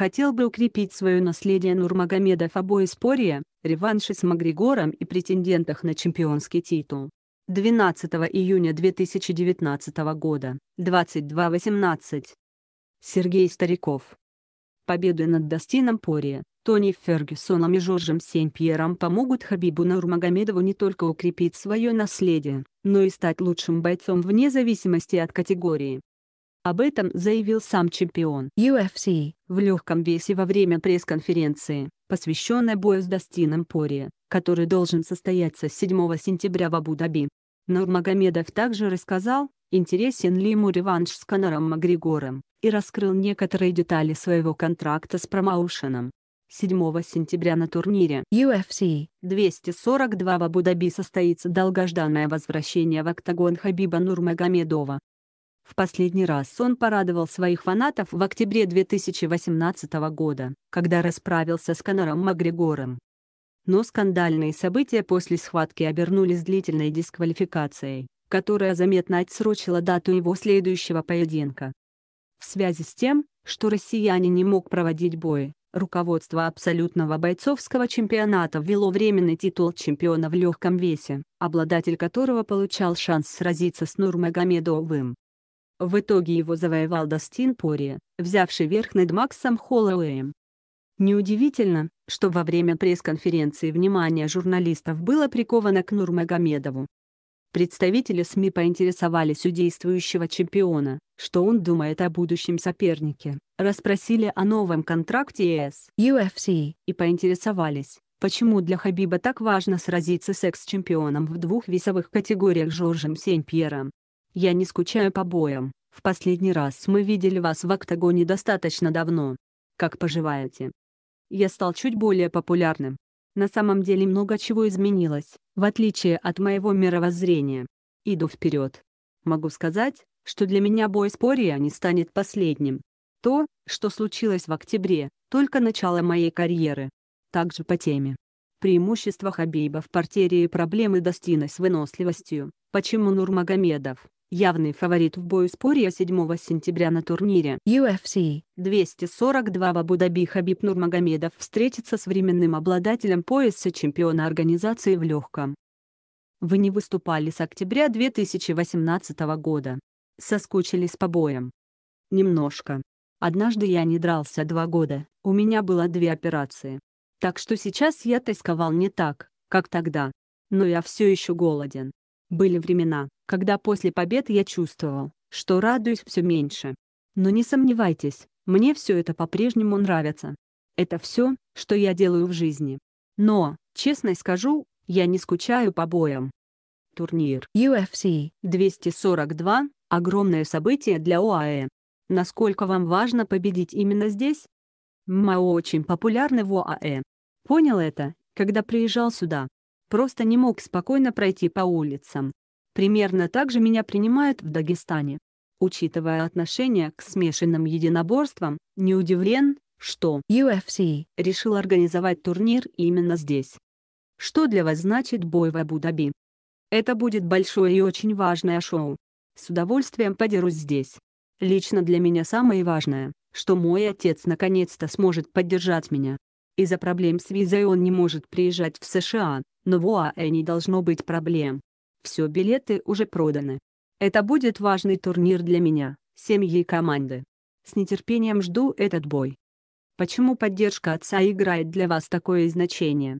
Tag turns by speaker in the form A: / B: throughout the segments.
A: хотел бы укрепить свое наследие Нурмагомедов о боеспорье, реванши с Магригором и претендентах на чемпионский титул. 12 июня 2019 года, 22.18. Сергей Стариков. Победы над Дастином Пория, Тони Фергюсоном и Жоржем Сен-Пьером помогут Хабибу Нурмагомедову не только укрепить свое наследие, но и стать лучшим бойцом вне зависимости от категории. Об этом заявил сам чемпион UFC в легком весе во время пресс-конференции, посвященной бою с Дастином Пори, который должен состояться 7 сентября в Абу-Даби. Нурмагомедов также рассказал, интересен ли ему реванш с Конором Макгрегором, и раскрыл некоторые детали своего контракта с промоушеном. 7 сентября на турнире UFC 242 в Абу-Даби состоится долгожданное возвращение в октагон Хабиба Нурмагомедова. В последний раз он порадовал своих фанатов в октябре 2018 года, когда расправился с Конором Макгрегором. Но скандальные события после схватки обернулись длительной дисквалификацией, которая заметно отсрочила дату его следующего поединка. В связи с тем, что россиянин не мог проводить бои, руководство абсолютного бойцовского чемпионата ввело временный титул чемпиона в легком весе, обладатель которого получал шанс сразиться с Нурмагомедовым. В итоге его завоевал Дастин Пори, взявший верх над Максом Холлоуэем. Неудивительно, что во время пресс-конференции внимание журналистов было приковано к Нурмагомедову. Представители СМИ поинтересовались у действующего чемпиона, что он думает о будущем сопернике, расспросили о новом контракте ES, UFC и поинтересовались, почему для Хабиба так важно сразиться с экс-чемпионом в двух весовых категориях Жоржем Сен-Пьером. Я не скучаю по боям. В последний раз мы видели вас в октагоне достаточно давно. Как поживаете? Я стал чуть более популярным. На самом деле много чего изменилось, в отличие от моего мировоззрения. Иду вперед. Могу сказать, что для меня бой с Пориа не станет последним. То, что случилось в октябре, только начало моей карьеры. Также по теме. Преимущества Хабиба в портере и проблемы Достина с выносливостью. Почему Нурмагомедов, явный фаворит в бою спорья 7 сентября на турнире UFC 242 в Абу-Даби Хабиб Нурмагомедов встретится с временным обладателем пояса чемпиона организации в легком. Вы не выступали с октября 2018 года. Соскучились по боям. Немножко. Однажды я не дрался два года, у меня было две операции. Так что сейчас я тосковал не так, как тогда. Но я все еще голоден. Были времена, когда после победы я чувствовал, что радуюсь все меньше. Но не сомневайтесь, мне все это по-прежнему нравится. Это все, что я делаю в жизни. Но, честно скажу, я не скучаю по боям. Турнир UFC 242 – огромное событие для ОАЭ. Насколько вам важно победить именно здесь? МАО очень популярны в ОАЭ. Понял это, когда приезжал сюда. Просто не мог спокойно пройти по улицам. Примерно так же меня принимают в Дагестане. Учитывая отношение к смешанным единоборствам, не удивлен, что UFC решил организовать турнир именно здесь. Что для вас значит бой в Абу-Даби? Это будет большое и очень важное шоу. С удовольствием подерусь здесь. Лично для меня самое важное, что мой отец наконец-то сможет поддержать меня. Из-за проблем с визой он не может приезжать в США, но в ОАЭ не должно быть проблем. Все билеты уже проданы. Это будет важный турнир для меня, семьи и команды. С нетерпением жду этот бой. Почему поддержка отца играет для вас такое значение?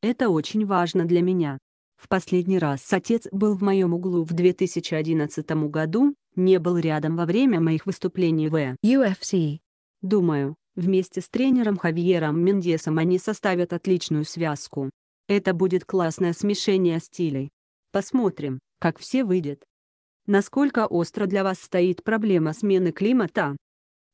A: Это очень важно для меня. В последний раз отец был в моем углу в 2011 году, не был рядом во время моих выступлений в UFC. Думаю, вместе с тренером Хавьером Мендесом они составят отличную связку. Это будет классное смешение стилей. Посмотрим, как все выйдет. Насколько остро для вас стоит проблема смены климата?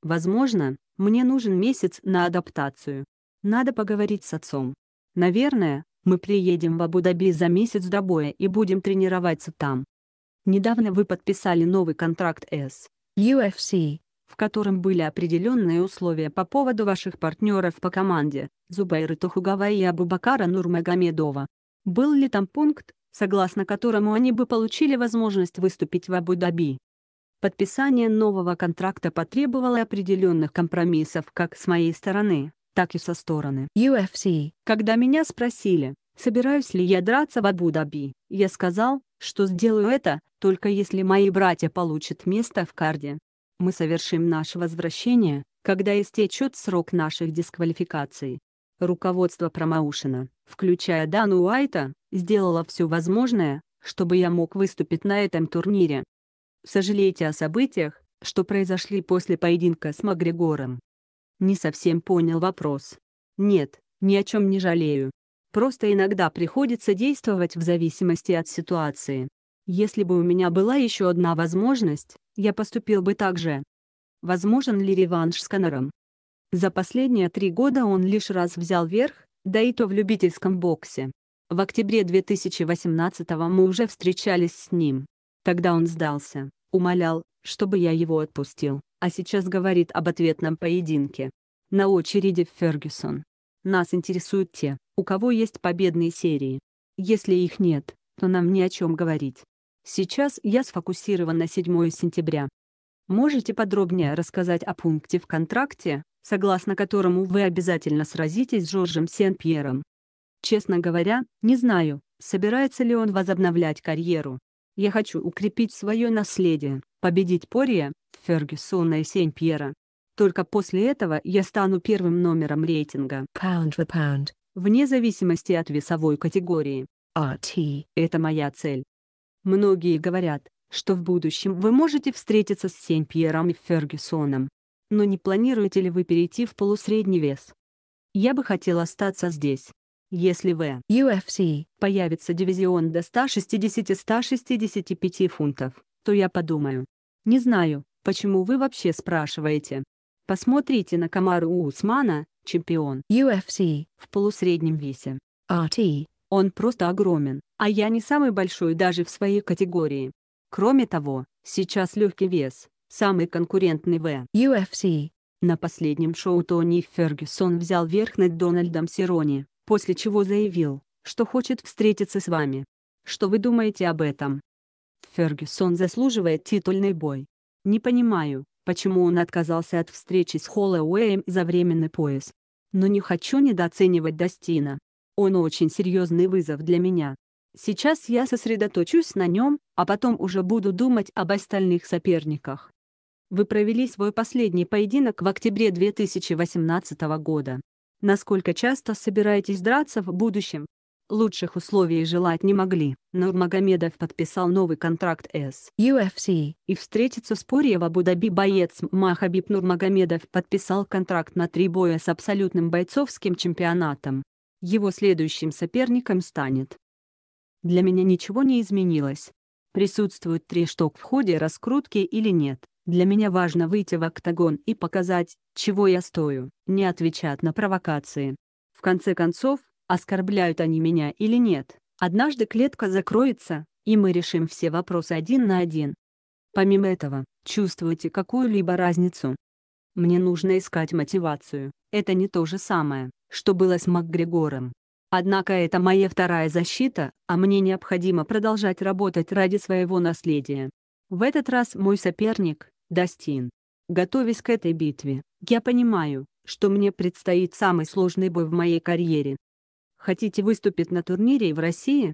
A: Возможно, мне нужен месяц на адаптацию. Надо поговорить с отцом. Наверное, мы приедем в Абу-Даби за месяц до боя и будем тренироваться там. Недавно вы подписали новый контракт с UFC, в котором были определенные условия по поводу ваших партнеров по команде, Зубайры Тухугава и Абубакара Нурмагомедова. Был ли там пункт, согласно которому они бы получили возможность выступить в Абу-Даби. Подписание нового контракта потребовало определенных компромиссов как с моей стороны, так и со стороны UFC. Когда меня спросили, собираюсь ли я драться в Абу-Даби, я сказал, что сделаю это, только если мои братья получат место в карде. Мы совершим наше возвращение, когда истечет срок наших дисквалификаций. Руководство промоушена, включая Дану Уайта, сделало все возможное, чтобы я мог выступить на этом турнире. Сожалеете о событиях, что произошли после поединка с Макгрегором? Не совсем понял вопрос. Нет, ни о чем не жалею. Просто иногда приходится действовать в зависимости от ситуации. Если бы у меня была еще одна возможность, я поступил бы так же. Возможен ли реванш с Конором? За последние три года он лишь раз взял верх, да и то в любительском боксе. В октябре 2018 мы уже встречались с ним. Тогда он сдался, умолял, чтобы я его отпустил, а сейчас говорит об ответном поединке. На очереди Фергюсон. Нас интересуют те, у кого есть победные серии. Если их нет, то нам ни о чем говорить. Сейчас я сфокусирован на 7 сентября. Можете подробнее рассказать о пункте в контракте, согласно которому вы обязательно сразитесь с Жоржем Сен-Пьером. Честно говоря, не знаю, собирается ли он возобновлять карьеру. Я хочу укрепить свое наследие, победить Пория, Фергюсона и Сен-Пьера. Только после этого я стану первым номером рейтинга. Pound for pound. Вне зависимости от весовой категории. RT. Это моя цель. Многие говорят, что в будущем вы можете встретиться с Сен-Пьером и Фергюсоном, но не планируете ли вы перейти в полусредний вес? Я бы хотел остаться здесь. Если в UFC появится дивизион до 160-165 фунтов, то я подумаю. Не знаю, почему вы вообще спрашиваете. Посмотрите на Камару Усмана, чемпион UFC в полусреднем весе. RT. Он просто огромен, а я не самый большой даже в своей категории. Кроме того, сейчас легкий вес, самый конкурентный в UFC. На последнем шоу Тони Фергюсон взял верх над Дональдом Сирони, после чего заявил, что хочет встретиться с вами. Что вы думаете об этом? Фергюсон заслуживает титульный бой. Не понимаю, почему он отказался от встречи с Холлоуэем за временный пояс. Но не хочу недооценивать Дастина. Он очень серьезный вызов для меня. Сейчас я сосредоточусь на нем, а потом уже буду думать об остальных соперниках. Вы провели свой последний поединок в октябре 2018 года. Насколько часто собираетесь драться в будущем? Лучших условий желать не могли. Нурмагомедов подписал новый контракт с UFC и встретится с Порье в Абу-Даби боец Махабиб Нурмагомедов подписал контракт на три боя с абсолютным бойцовским чемпионатом. Его следующим соперником станет. Для меня ничего не изменилось. Присутствуют три штук в ходе раскрутки или нет. Для меня важно выйти в октагон и показать, чего я стою, не отвечать на провокации. В конце концов, оскорбляют они меня или нет. Однажды клетка закроется, и мы решим все вопросы один на один. Помимо этого, чувствуете какую-либо разницу? Мне нужно искать мотивацию, это не то же самое, что было с МакГрегором. Однако это моя вторая защита, а мне необходимо продолжать работать ради своего наследия. В этот раз мой соперник — Дастин. Готовясь к этой битве, я понимаю, что мне предстоит самый сложный бой в моей карьере. Хотите выступить на турнире в России?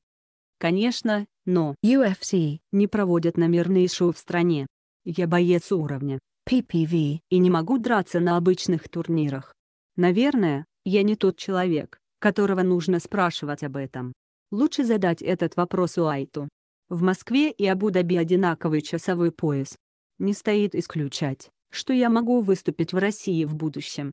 A: Конечно, но UFC не проводят номерные шоу в стране. Я боец уровня PPV и не могу драться на обычных турнирах. Наверное, я не тот человек, которого нужно спрашивать об этом. Лучше задать этот вопрос Уайту. В Москве и Абу-Даби одинаковый часовой пояс. Не стоит исключать, что я могу выступить в России в будущем.